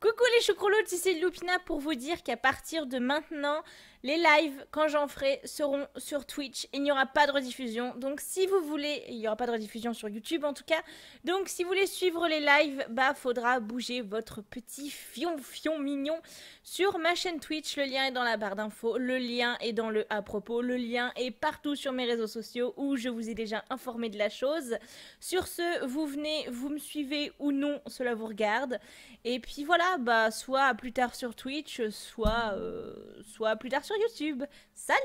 Coucou les choucroutes, ici Lupina pour vous dire qu'à partir de maintenant, les lives, quand j'en ferai, seront sur Twitch. Il n'y aura pas de rediffusion. Donc si vous voulez, il n'y aura pas de rediffusion sur YouTube en tout cas. Donc si vous voulez suivre les lives, bah faudra bouger votre petit fion fion mignon sur ma chaîne Twitch. Le lien est dans la barre d'infos, le lien est dans le à propos, le lien est partout sur mes réseaux sociaux où je vous ai déjà informé de la chose. Sur ce, vous venez, vous me suivez ou non, cela vous regarde. Et puis voilà bah, soit plus tard sur Twitch, soit, euh, soit plus tard sur YouTube. Salut